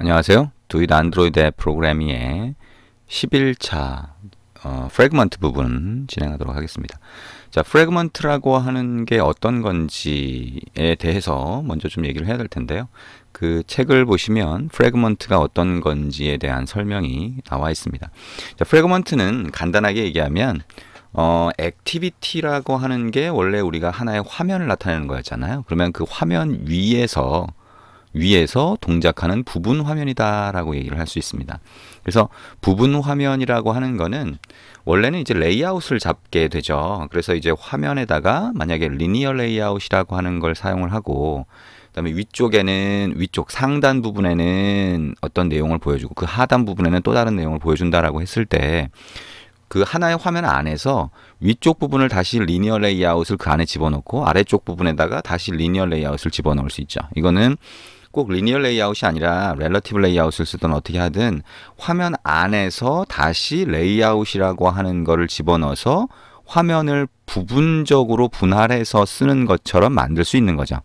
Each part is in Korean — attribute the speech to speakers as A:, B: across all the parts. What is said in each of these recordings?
A: 안녕하세요. 두잇 안드로이드 앱 프로그래밍의 11차 어, 프래그먼트 부분 진행하도록 하겠습니다. 자, 프래그먼트라고 하는 게 어떤 건지에 대해서 먼저 좀 얘기를 해야 될 텐데요. 그 책을 보시면 프래그먼트가 어떤 건지에 대한 설명이 나와 있습니다. 자, 프래그먼트는 간단하게 얘기하면 어, 액티비티라고 하는 게 원래 우리가 하나의 화면을 나타내는 거였잖아요. 그러면 그 화면 위에서 위에서 동작하는 부분 화면이다라고 얘기를 할 수 있습니다. 그래서 부분 화면이라고 하는 거는 원래는 이제 레이아웃을 잡게 되죠. 그래서 이제 화면에다가 만약에 리니어 레이아웃이라고 하는 걸 사용을 하고 그다음에 위쪽에는 위쪽 상단 부분에는 어떤 내용을 보여주고 그 하단 부분에는 또 다른 내용을 보여준다라고 했을 때 그 하나의 화면 안에서 위쪽 부분을 다시 리니어 레이아웃을 그 안에 집어넣고 아래쪽 부분에다가 다시 리니어 레이아웃을 집어넣을 수 있죠. 이거는 꼭리니얼 레이아웃이 아니라 렐러티브 레이아웃을 쓰든 어떻게 하든 화면 안에서 다시 레이아웃이라고 하는 거를 집어넣어서 화면을 부분적으로 분할해서 쓰는 것처럼 만들 수 있는 거죠.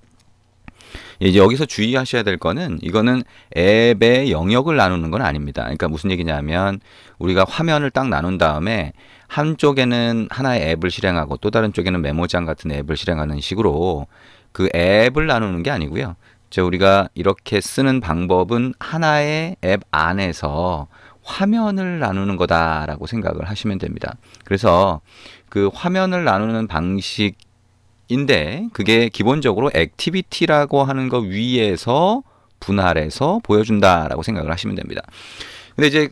A: 이제 여기서 주의하셔야 될 거는 이거는 앱의 영역을 나누는 건 아닙니다. 그러니까 무슨 얘기냐면 우리가 화면을 딱 나눈 다음에 한쪽에는 하나의 앱을 실행하고 또 다른 쪽에는 메모장 같은 앱을 실행하는 식으로 그 앱을 나누는 게 아니고요. 즉 우리가 이렇게 쓰는 방법은 하나의 앱 안에서 화면을 나누는 거다라고 생각을 하시면 됩니다. 그래서 그 화면을 나누는 방식인데 그게 기본적으로 액티비티라고 하는 거 위에서 분할해서 보여준다라고 생각을 하시면 됩니다. 근데 이제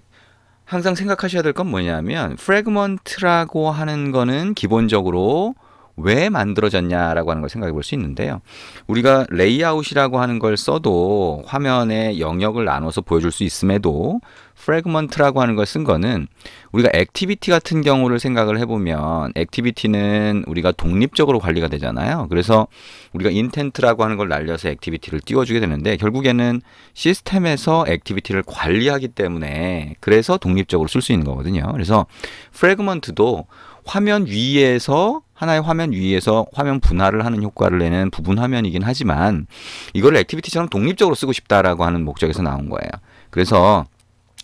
A: 항상 생각하셔야 될 건 뭐냐면 프래그먼트라고 하는 거는 기본적으로 왜 만들어졌냐라고 하는 걸 생각해 볼 수 있는데요. 우리가 레이아웃이라고 하는 걸 써도 화면에 영역을 나눠서 보여줄 수 있음에도 프레그먼트라고 하는 걸 쓴 거는 우리가 액티비티 같은 경우를 생각을 해보면 액티비티는 우리가 독립적으로 관리가 되잖아요. 그래서 우리가 인텐트라고 하는 걸 날려서 액티비티를 띄워주게 되는데 결국에는 시스템에서 액티비티를 관리하기 때문에 그래서 독립적으로 쓸 수 있는 거거든요. 그래서 프레그먼트도 화면 위에서 하나의 화면 위에서 화면 분할을 하는 효과를 내는 부분 화면이긴 하지만 이걸 액티비티처럼 독립적으로 쓰고 싶다라고 하는 목적에서 나온 거예요. 그래서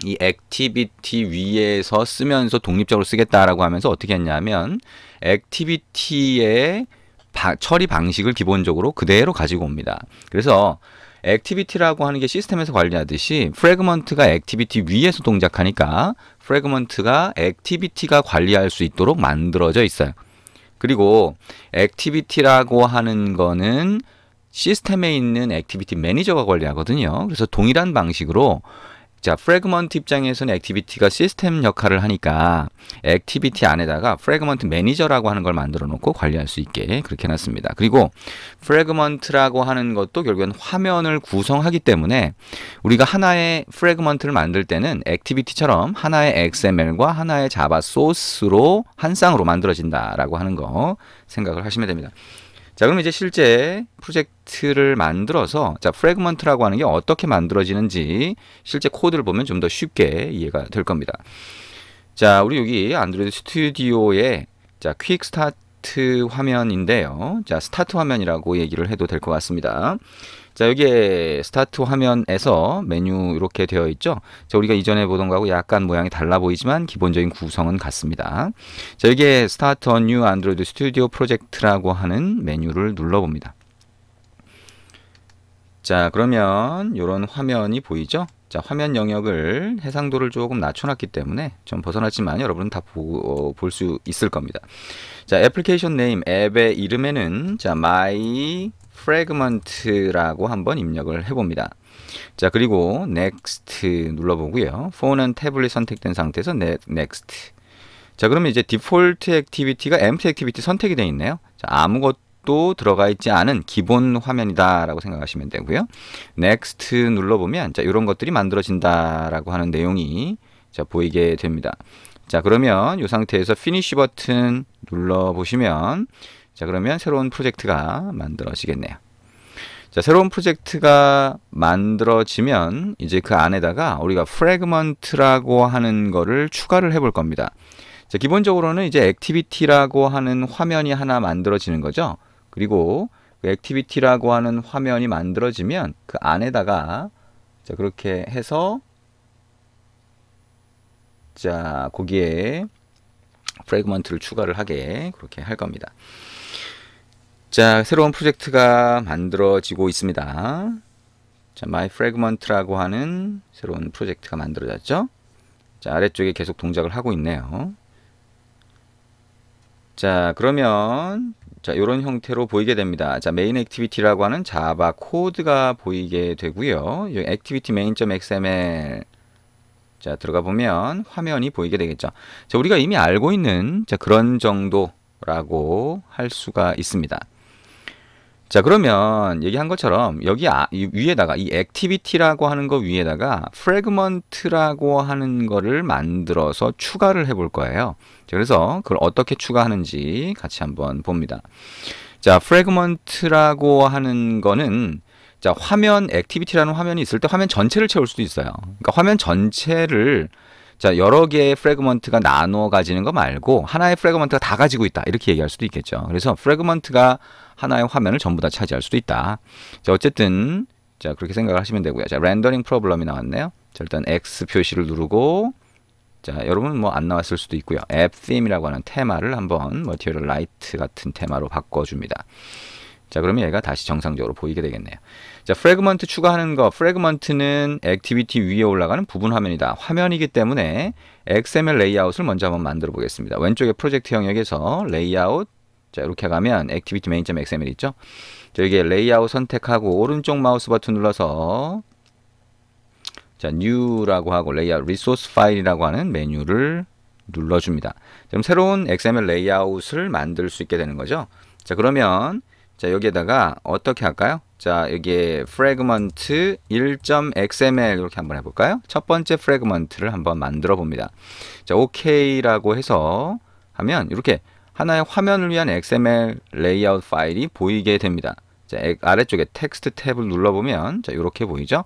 A: 이 액티비티 위에서 쓰면서 독립적으로 쓰겠다라고 하면서 어떻게 했냐면 액티비티의 바, 처리 방식을 기본적으로 그대로 가지고 옵니다. 그래서 액티비티라고 하는 게 시스템에서 관리하듯이 프래그먼트가 액티비티 위에서 동작하니까 프래그먼트가 액티비티가 관리할 수 있도록 만들어져 있어요. 그리고 액티비티라고 하는 거는 시스템에 있는 액티비티 매니저가 관리하거든요. 그래서 동일한 방식으로 자, 프래그먼트 입장에서는 액티비티가 시스템 역할을 하니까 액티비티 안에다가 프래그먼트 매니저라고 하는 걸 만들어 놓고 관리할 수 있게 그렇게 해놨습니다. 그리고 프래그먼트라고 하는 것도 결국엔 화면을 구성하기 때문에 우리가 하나의 프래그먼트를 만들 때는 액티비티처럼 하나의 XML과 하나의 자바 소스로 한 쌍으로 만들어진다라고 하는 거 생각을 하시면 됩니다. 자, 그럼 이제 실제 프로젝트를 만들어서 자, 프레그먼트라고 하는 게 어떻게 만들어지는지 실제 코드를 보면 좀 더 쉽게 이해가 될 겁니다. 자, 우리 여기 안드로이드 스튜디오에 자, 퀵 스타트 스타트 화면인데요. 자, 스타트 화면이라고 얘기를 해도 될 것 같습니다. 자, 여기에 스타트 화면에서 메뉴 이렇게 되어 있죠. 자, 우리가 이전에 보던 거하고 약간 모양이 달라 보이지만 기본적인 구성은 같습니다. 자, 여기에 스타트 on new a n d r o i 프로젝트라고 하는 메뉴를 눌러 봅니다. 자, 그러면 이런 화면이 보이죠? 자 화면 영역을 해상도를 조금 낮춰놨기 때문에 좀 벗어났지만 여러분은 다 볼수 어, 있을 겁니다. 자 애플리케이션 네임 앱의 이름에는 자 my fragment라고 한번 입력을 해봅니다. 자 그리고 next 눌러보고요. 폰은 태블릿 선택된 상태에서 네, next 자 그러면 이제 디폴트 액티비티가 empty 액티비티 선택이 되어 있네요. 자, 아무것도 아무것도 들어가 있지 않은 기본 화면이다라고 생각하시면 되고요. next 눌러보면 자, 이런 것들이 만들어진다라고 하는 내용이 자, 보이게 됩니다. 자, 그러면 이 상태에서 finish 버튼 눌러보시면 자, 그러면 새로운 프로젝트가 만들어지겠네요. 자, 새로운 프로젝트가 만들어지면 이제 그 안에다가 우리가 프레그먼트라고 하는 거를 추가를 해볼 겁니다. 자, 기본적으로는 이제 액티비티라고 하는 화면이 하나 만들어지는 거죠. 그리고 그 액티비티라고 하는 화면이 만들어지면 그 안에다가 자 그렇게 해서 자 거기에 프레그먼트를 추가를 하게 그렇게 할 겁니다. 자 새로운 프로젝트가 만들어지고 있습니다. 자 마이 프 r 그먼트라고 하는 새로운 프로젝트가 만들어졌죠. 자 아래쪽에 계속 동작을 하고 있네요. 자 그러면 자, 이런 형태로 보이게 됩니다. 자, 메인 액티비티라고 하는 자바 코드가 보이게 되고요. 여기 액티비티 메인.xml 자, 들어가 보면 화면이 보이게 되겠죠. 자, 우리가 이미 알고 있는 자, 그런 정도라고 할 수가 있습니다. 자 그러면 얘기한 것처럼 여기 아, 위에다가 이 액티비티라고 하는 거 위에다가 프레그먼트라고 하는 거를 만들어서 추가를 해 볼 거예요. 자, 그래서 그걸 어떻게 추가하는지 같이 한번 봅니다. 자 프레그먼트라고 하는 거는 자 화면 액티비티라는 화면이 있을 때 화면 전체를 채울 수도 있어요. 그러니까 화면 전체를 자, 여러 개의 프래그먼트가 나누어 가지는 거 말고 하나의 프래그먼트가다 가지고 있다. 이렇게 얘기할 수도 있겠죠. 그래서 프래그먼트가 하나의 화면을 전부 다 차지할 수도 있다. 자, 어쨌든 자, 그렇게 생각을 하시면 되고요. 자, 렌더링 프로블럼이 나왔네요. 자, 일단 X 표시를 누르고 자, 여러분 뭐 안 나왔을 수도 있고요. 앱 팀이라고 하는 테마를 한번 머티리얼 라이트 같은 테마로 바꿔 줍니다. 자 그러면 얘가 다시 정상적으로 보이게 되겠네요. 자 프래그먼트 추가하는 거 프래그먼트는 액티비티 위에 올라가는 부분 화면이다. 화면이기 때문에 XML 레이아웃을 먼저 한번 만들어 보겠습니다. 왼쪽에 프로젝트 영역에서 레이아웃 자 이렇게 가면 액티비티 메인.xml 점 있죠. 자 여기에 레이아웃 선택하고 오른쪽 마우스 버튼 눌러서 자 new라고 하고 레이아웃 리소스 파일이라고 하는 메뉴를 눌러줍니다. 그럼 새로운 XML 레이아웃을 만들 수 있게 되는 거죠. 자 그러면 자 여기에다가 어떻게 할까요? 자 여기에 프래그먼트 1.xml 이렇게 한번 해볼까요? 첫 번째 프래그먼트를 한번 만들어 봅니다. 자 OK라고 해서 하면 이렇게 하나의 화면을 위한 XML 레이아웃 파일이 보이게 됩니다. 자 아래쪽에 텍스트 탭을 눌러보면 자 이렇게 보이죠?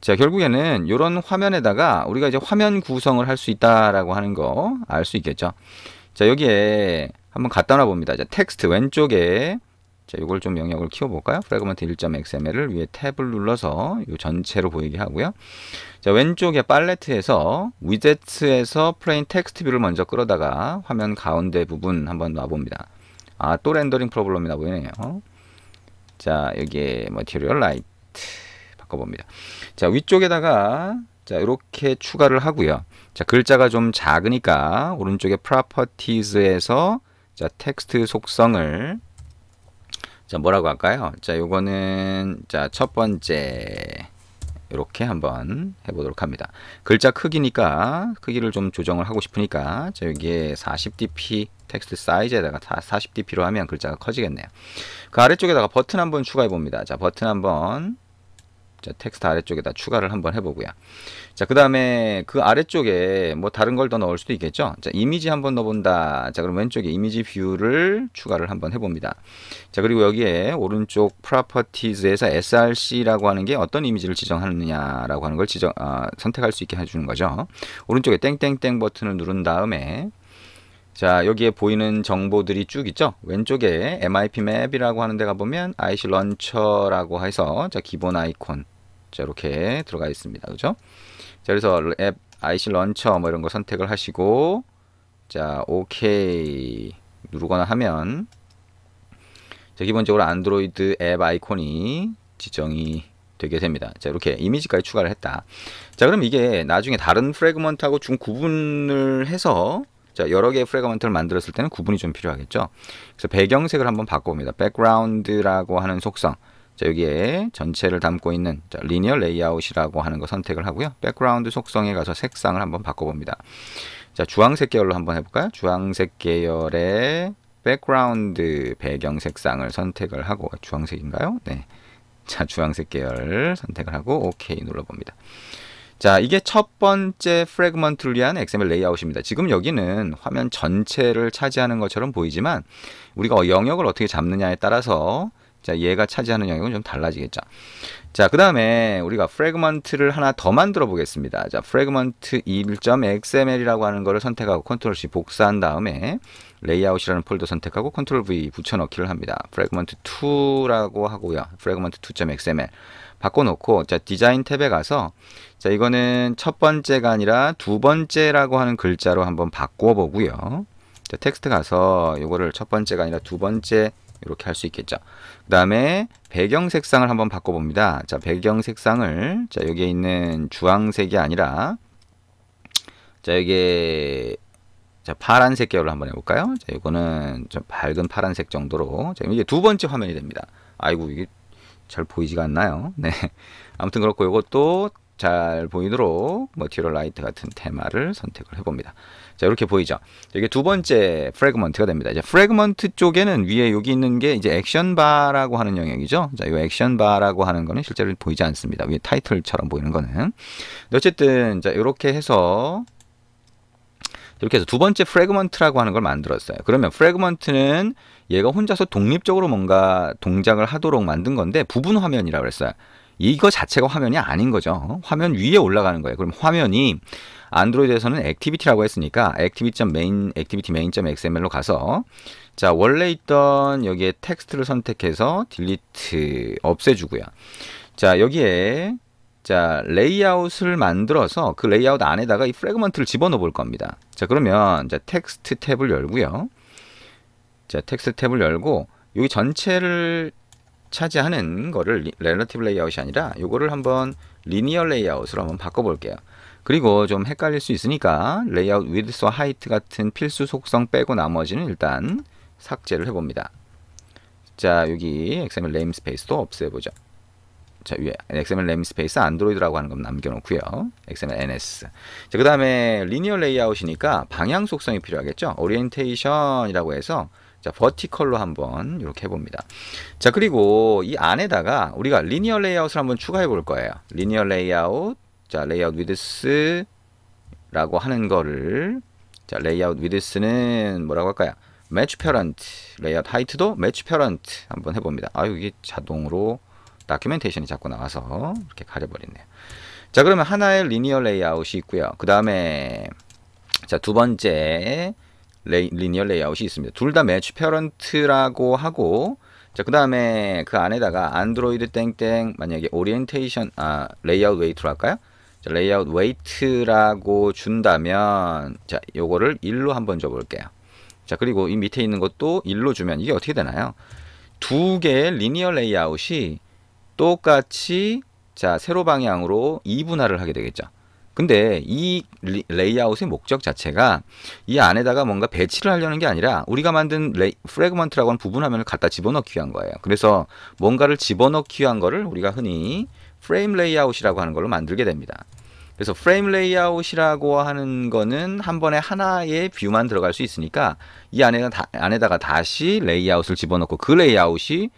A: 자 결국에는 이런 화면에다가 우리가 이제 화면 구성을 할 수 있다라고 하는 거 알 수 있겠죠? 자, 여기에 한번 갖다 놔 봅니다. 자, 텍스트 왼쪽에 자, 이걸 좀 영역을 키워볼까요? 프래그먼트 1.xml을 위에 탭을 눌러서 이 전체로 보이게 하고요. 자, 왼쪽에 팔레트에서 위젯에서 플레인 텍스트 뷰를 먼저 끌어다가 화면 가운데 부분 한번 놔봅니다. 아, 또 렌더링 프로블럼이 나보이네요. 자, 여기에 머티리얼 라이트 바꿔봅니다. 자, 위쪽에다가 자, 이렇게 추가를 하고요. 자, 글자가 좀 작으니까 오른쪽에 properties에서 자, 텍스트 속성을 자, 뭐라고 할까요? 자, 요거는 자, 첫 번째 이렇게 한번 해보도록 합니다. 글자 크기니까 크기를 좀 조정을 하고 싶으니까 자, 여기에 40dp 텍스트 사이즈에다가 40dp로 하면 글자가 커지겠네요. 그 아래쪽에다가 버튼 한번 추가해 봅니다. 자, 버튼 한번 자, 텍스트 아래쪽에다 추가를 한번 해보고요. 자, 그 다음에 그 아래쪽에 뭐 다른 걸 더 넣을 수도 있겠죠. 자, 이미지 한번 넣어본다. 자, 그럼 왼쪽에 이미지 뷰를 추가를 한번 해봅니다. 자, 그리고 여기에 오른쪽 프로퍼티즈에서 src라고 하는 게 어떤 이미지를 지정하느냐라고 하는 걸 지정, 아, 선택할 수 있게 해주는 거죠. 오른쪽에 땡땡땡 버튼을 누른 다음에 자 여기에 보이는 정보들이 쭉 있죠 왼쪽에 MIP 맵이라고 하는 데 가보면 IC 런처라고 해서 자 기본 아이콘 자, 이렇게 들어가 있습니다. 그죠? 자, 그래서 앱 IC 런처 뭐 이런 거 선택을 하시고 자, OK 누르거나 하면 자, 기본적으로 안드로이드 앱 아이콘이 지정이 되게 됩니다. 자, 이렇게 이미지까지 추가를 했다. 자, 그럼 이게 나중에 다른 프래그먼트하고중 구분을 해서 자, 여러 개의 프래그먼트를 만들었을 때는 구분이 좀 필요하겠죠. 그래서 배경색을 한번 바꿔봅니다. 백그라운드라고 하는 속성. 자, 여기에 전체를 담고 있는 자, 리니어 레이아웃이라고 하는 거 선택을 하고요. 백그라운드 속성에 가서 색상을 한번 바꿔봅니다. 자, 주황색 계열로 한번 해볼까요? 주황색 계열의 백그라운드 배경 색상을 선택을 하고 아, 주황색인가요? 네. 자, 주황색 계열 선택을 하고 OK 눌러봅니다. 자, 이게 첫 번째 프레그먼트를 위한 XML 레이아웃입니다. 지금 여기는 화면 전체를 차지하는 것처럼 보이지만 우리가 영역을 어떻게 잡느냐에 따라서 자, 얘가 차지하는 영역은 좀 달라지겠죠. 자, 그 다음에 우리가 프레그먼트를 하나 더 만들어 보겠습니다. 자, 프레그먼트 1.xml이라고 하는 것을 선택하고 컨트롤 C 복사한 다음에 레이아웃이라는 폴더 선택하고 컨트롤 V 붙여넣기를 합니다. 프레그먼트 2라고 하고요. 프레그먼트 2.xml 바꿔놓고 자 디자인 탭에 가서 자 이거는 첫 번째가 아니라 두 번째라고 하는 글자로 한번 바꿔보고요. 자, 텍스트 가서 이거를 첫 번째가 아니라 두 번째 이렇게 할 수 있겠죠. 그 다음에 배경 색상을 한번 바꿔봅니다. 자, 배경 색상을 자 여기에 있는 주황색이 아니라 자 여기에 자 파란색 계열을 한번 해볼까요? 자 이거는 좀 밝은 파란색 정도로 자 이게 두 번째 화면이 됩니다. 아이고 이게 잘 보이지가 않나요? 네. 아무튼 그렇고 이것도 잘 보이도록 머티리 뭐 라이트 같은 테마를 선택을 해봅니다. 자 이렇게 보이죠. 이게 두 번째 프래그먼트가 됩니다. 이제 프래그먼트 쪽에는 위에 여기 있는 게 이제 액션 바라고 하는 영역이죠. 자, 이 액션 바라고 하는 거는 실제로 보이지 않습니다. 위에 타이틀처럼 보이는 거는. 어쨌든 자 이렇게 해서 이렇게 해서 두 번째 프래그먼트라고 하는 걸 만들었어요. 그러면 프래그먼트는 얘가 혼자서 독립적으로 뭔가 동작을 하도록 만든 건데 부분 화면이라고 그랬어요. 이거 자체가 화면이 아닌 거죠. 화면 위에 올라가는 거예요. 그럼 화면이 안드로이드에서는 액티비티라고 했으니까 액티비티 메인 액티비티 메인.xml로 가서 자 원래 있던 여기에 텍스트를 선택해서 딜리트 없애주고요. 자 여기에 자 레이아웃을 만들어서 그 레이아웃 안에다가 이 프래그먼트를 집어넣어 볼 겁니다. 자 그러면 자 텍스트 탭을 열고요. 자 텍스트 탭을 열고 여기 전체를 차지하는 거를 relative l a y o u t 이 아니라 이거를 한번 리니 a y o u t 으로 한번 바꿔볼게요. 그리고 좀 헷갈릴 수 있으니까 layout w i d t h 와 height 같은 필수 속성 빼고 나머지는 일단 삭제를 해봅니다. 자 여기 XML 네임스페이스도 없애보죠. 자 위에 XML 네임스페이스 안드로이드라고 하는 건 남겨놓고요. XML NS. 자 그 다음에 리니어 레이아웃이니까 방향 속성이 필요하겠죠. o r i e n t a t i o n 이라고 해서 자, 버티컬로 한번 이렇게 해봅니다. 자, 그리고 이 안에다가 우리가 리니어 레이아웃을 한번 추가해 볼 거예요. 리니어 레이아웃, 자, 레이아웃 위드스라고 하는 거를 자, 레이아웃 위드스는 뭐라고 할까요? 매치 페런트 레이아웃 하이트도 매치 페런트 한번 해봅니다. 아유, 이게 자동으로 다큐멘테이션이 자꾸 나와서 이렇게 가려버리네요. 자, 그러면 하나의 리니어 레이아웃이 있고요. 그 다음에 자, 두 번째 리니얼 레이아웃이 있습니다. 둘 다 매치 페어런트라고 하고 자, 그다음에 그 안에다가 안드로이드 땡땡 만약에 오리엔테이션 아, 레이아웃 웨이트로 할까요? 자, 레이아웃 웨이트라고 준다면 자, 요거를 1로 한번 줘 볼게요. 자, 그리고 이 밑에 있는 것도 1로 주면 이게 어떻게 되나요? 두 개의 리니어 레이아웃이 똑같이 자, 세로 방향으로 이분화를 하게 되겠죠. 근데 이 레이아웃의 목적 자체가 이 안에다가 뭔가 배치를 하려는 게 아니라 우리가 만든 레이, 프레그먼트라고 하는 부분 화면을 갖다 집어넣기 위한 거예요. 그래서 뭔가를 집어넣기 위한 거를 우리가 흔히 프레임 레이아웃이라고 하는 걸로 만들게 됩니다. 그래서 프레임 레이아웃이라고 하는 거는 한 번에 하나의 뷰만 들어갈 수 있으니까 이 안에다, 다, 안에다가 다시 레이아웃을 집어넣고 그 레이아웃이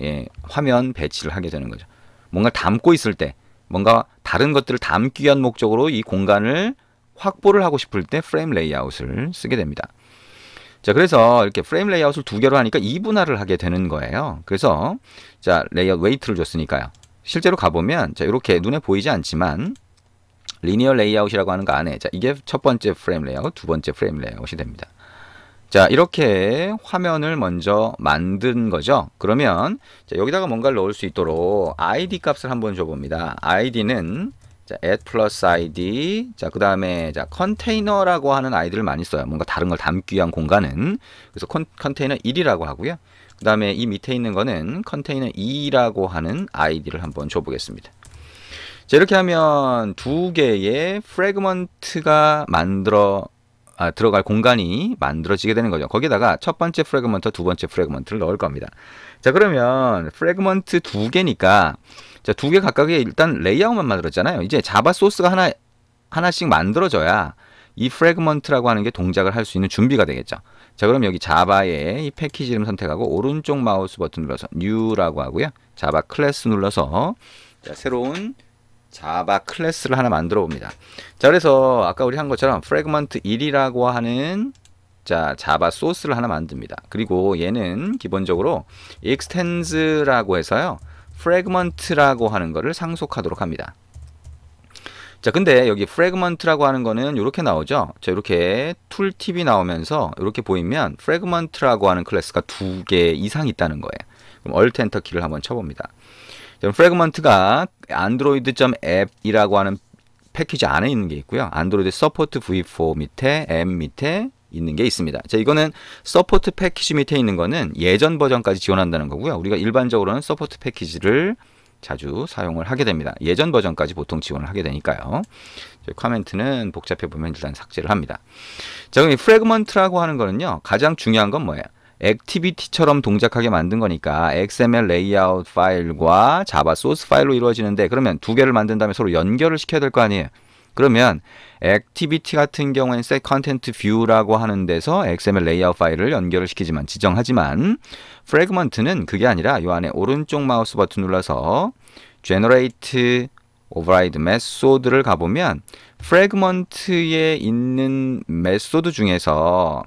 A: 예, 화면 배치를 하게 되는 거죠. 뭔가 담고 있을 때 뭔가 다른 것들을 담기 위한 목적으로 이 공간을 확보를 하고 싶을 때 프레임 레이아웃을 쓰게 됩니다. 자, 그래서 이렇게 프레임 레이아웃을 두 개로 하니까 이분화를 하게 되는 거예요. 그래서 자, 레이아웃 웨이트를 줬으니까요. 실제로 가보면 자, 이렇게 눈에 보이지 않지만 리니어 레이아웃이라고 하는 거 안에 자, 이게 첫 번째 프레임 레이아웃, 두 번째 프레임 레이아웃이 됩니다. 자 이렇게 화면을 먼저 만든 거죠 그러면 여기다가 뭔가를 넣을 수 있도록 id 값을 한번 줘봅니다 id는 자, add plus id 자그 다음에 자 컨테이너라고 하는 i d 를 많이 써요 뭔가 다른 걸 담기 위한 공간은 그래서 컨, 컨테이너 1이라고 하고요 그 다음에 이 밑에 있는 거는 컨테이너 2라고 하는 i d 를 한번 줘보겠습니다 자 이렇게 하면 두 개의 프레그먼트가 만들어 아, 들어갈 공간이 만들어지게 되는 거죠. 거기다가 첫 번째 프레그먼트, 두 번째 프레그먼트를 넣을 겁니다. 자, 그러면 프레그먼트 두 개니까 자, 두 개 각각의 일단 레이아웃만 만들었잖아요. 이제 자바 소스가 하나 하나씩 만들어져야 이 프레그먼트라고 하는 게 동작을 할 수 있는 준비가 되겠죠. 자, 그럼 여기 자바의 이 패키지 이름 선택하고 오른쪽 마우스 버튼 눌러서 new라고 하고요. 자바 클래스 눌러서 자, 새로운 자바 클래스를 하나 만들어 봅니다. 자, 그래서 아까 우리 한 것처럼 프래그먼트 1이라고 하는 자, 자바 소스를 하나 만듭니다. 그리고 얘는 기본적으로 extens라고 해서요. 프래그먼트라고 하는 거를 상속하도록 합니다. 자, 근데 여기 프래그먼트라고 하는 거는 이렇게 나오죠. 자, 이렇게 툴팁이 나오면서 이렇게 보이면 프래그먼트라고 하는 클래스가 두 개 이상 있다는 거예요. 그럼 얼 엔터 키를 한번 쳐봅니다. 프래그먼트가 android.app이라고 하는 패키지 안에 있는 게 있고요. 안드로이드 서포트 v4 밑에 M 밑에 있는 게 있습니다. 자, 이거는 서포트 패키지 밑에 있는 거는 예전 버전까지 지원한다는 거고요. 우리가 일반적으로는 서포트 패키지를 자주 사용을 하게 됩니다. 예전 버전까지 보통 지원을 하게 되니까요. 커멘트는 복잡해 보면 일단 삭제를 합니다. 자, 그럼 이 프래그먼트라고 하는 거는요. 가장 중요한 건 뭐예요? 액티비티처럼 동작하게 만든 거니까 XML 레이아웃 파일과 자바 소스 파일로 이루어지는데 그러면 두 개를 만든 다음에 서로 연결을 시켜야 될 거 아니에요. 그러면 액티비티 같은 경우엔는 set content view라고 하는 데서 XML 레이아웃 파일을 연결을 시키지만 지정하지만 fragment는 그게 아니라 요 안에 오른쪽 마우스 버튼 눌러서 generate override method를 가보면 fragment에 있는 메소드 중에서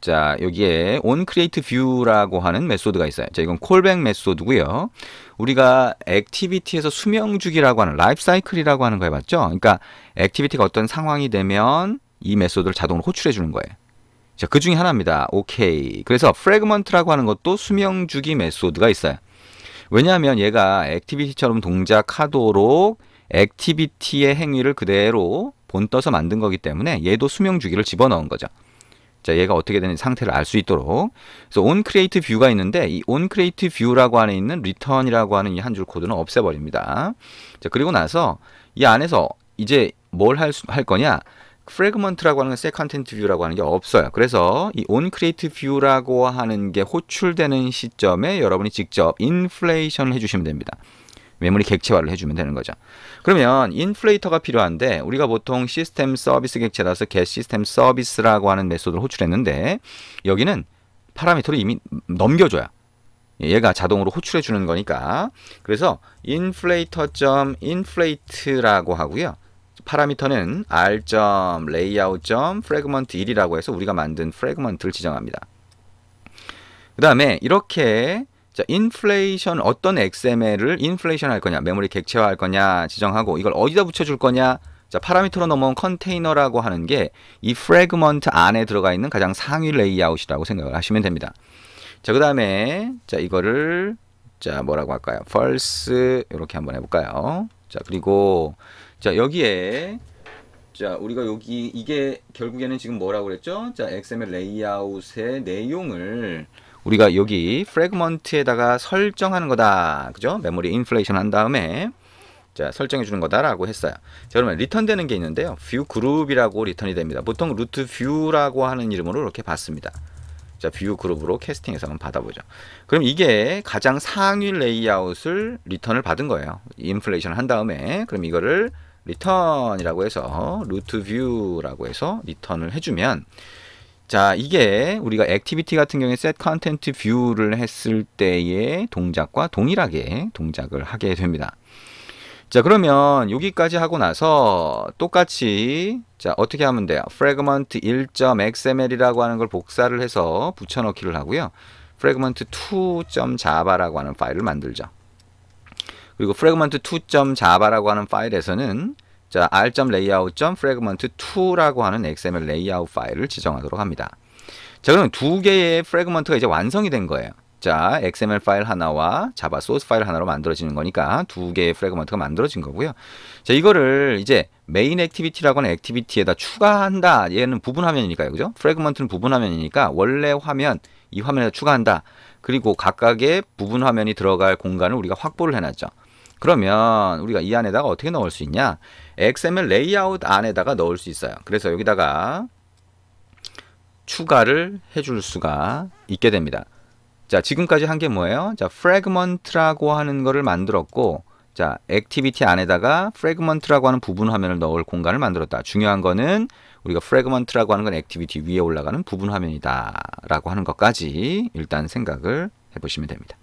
A: 자, 여기에 onCreateView라고 하는 메소드가 있어요. 자, 이건 콜백 메소드고요. 우리가 액티비티에서 수명 주기라고 하는 라이프 사이클이라고 하는 거 해봤죠? 그러니까 액티비티가 어떤 상황이 되면 이 메소드를 자동으로 호출해 주는 거예요. 자, 그 중에 하나입니다. 오케이. 그래서 프레그먼트라고 하는 것도 수명 주기 메소드가 있어요. 왜냐하면 얘가 액티비티처럼 동작하도록 액티비티의 행위를 그대로 본떠서 만든 거기 때문에 얘도 수명 주기를 집어넣은 거죠. 자, 얘가 어떻게 되는 상태를 알 수 있도록. 그래서 on create view가 있는데 이 on create view라고 안에 있는 return이라고 하는 이 한 줄 코드는 없애 버립니다. 자, 그리고 나서 이 안에서 이제 뭘할할 거냐? 프레그먼트라고 하는 새 컨텐트 뷰라고 하는 게 없어요. 그래서 이 onCreate view라고 하는 게 호출되는 시점에 여러분이 직접 인플레이션을 해주시면 됩니다. 메모리 객체화를 해주면 되는 거죠. 그러면 인플레이터가 필요한데 우리가 보통 시스템 서비스 객체라서 get 시스템 서비스라고 하는 메소드를 호출했는데 여기는 파라미터를 이미 넘겨줘야 얘가 자동으로 호출해 주는 거니까 그래서 inflator.inflate라고 하고요. 파라미터는 r.layout.fragment1이라고 해서 우리가 만든 프래그먼트를 지정합니다. 그 다음에 이렇게 자, 인플레이션 어떤 XML을 인플레이션 할 거냐, 메모리 객체화 할 거냐 지정하고 이걸 어디다 붙여 줄 거냐. 자, 파라미터로 넘어온 컨테이너라고 하는 게 이 프래그먼트 안에 들어가 있는 가장 상위 레이아웃이라고 생각을 하시면 됩니다. 자, 그다음에 자, 이거를 자, 뭐라고 할까요? false 이렇게 한번 해 볼까요? 자, 그리고 자, 여기에 자, 우리가 여기 이게 결국에는 지금 뭐라고 그랬죠? 자, XML 레이아웃의 내용을 우리가 여기 프래그먼트에다가 설정하는 거다. 그죠? 메모리 인플레이션 한 다음에 자, 설정해 주는 거다라고 했어요. 자, 그러면 리턴 되는 게 있는데요. 뷰 그룹이라고 리턴이 됩니다. 보통 루트 뷰라고 하는 이름으로 이렇게 봤습니다. 자, 뷰 그룹으로 캐스팅해서 한번 받아보죠. 그럼 이게 가장 상위 레이아웃을 리턴을 받은 거예요. 인플레이션 한 다음에 그럼 이거를 리턴이라고 해서 루트 뷰라고 해서 리턴을 해주면 자, 이게 우리가 액티비티 같은 경우에 set content v i e w 를 했을 때의 동작과 동일하게 동작을 하게 됩니다. 자, 그러면 여기까지 하고 나서 똑같이 자, 어떻게 하면 돼요? fragment 1.xml이라고 하는 걸 복사를 해서 붙여넣기를 하고요. fragment 2.java라고 하는 파일을 만들죠. 그리고 fragment 2.java라고 하는 파일에서는 자, r.layout.fragment2라고 하는 XML 레이아웃 파일을 지정하도록 합니다. 자, 그럼 두 개의 프래그먼트가 이제 완성이 된 거예요. 자, XML 파일 하나와 자바 소스 파일 하나로 만들어지는 거니까 두 개의 프래그먼트가 만들어진 거고요. 자, 이거를 이제 메인 액티비티라고 하는 액티비티에다 추가한다. 얘는 부분 화면이니까요. 그죠? 프래그먼트는 부분 화면이니까 원래 화면 이 화면에 추가한다. 그리고 각각의 부분 화면이 들어갈 공간을 우리가 확보를 해놨죠. 그러면 우리가 이 안에다가 어떻게 넣을 수 있냐? XML 레이아웃 안에다가 넣을 수 있어요. 그래서 여기다가 추가를 해줄 수가 있게 됩니다. 자, 지금까지 한 게 뭐예요? 자, fragment라고 하는 거를 만들었고 자, 액티비티 안에다가 fragment라고 하는 부분 화면을 넣을 공간을 만들었다. 중요한 거는 우리가 fragment라고 하는 건 액티비티 위에 올라가는 부분 화면이다라고 하는 것까지 일단 생각을 해 보시면 됩니다.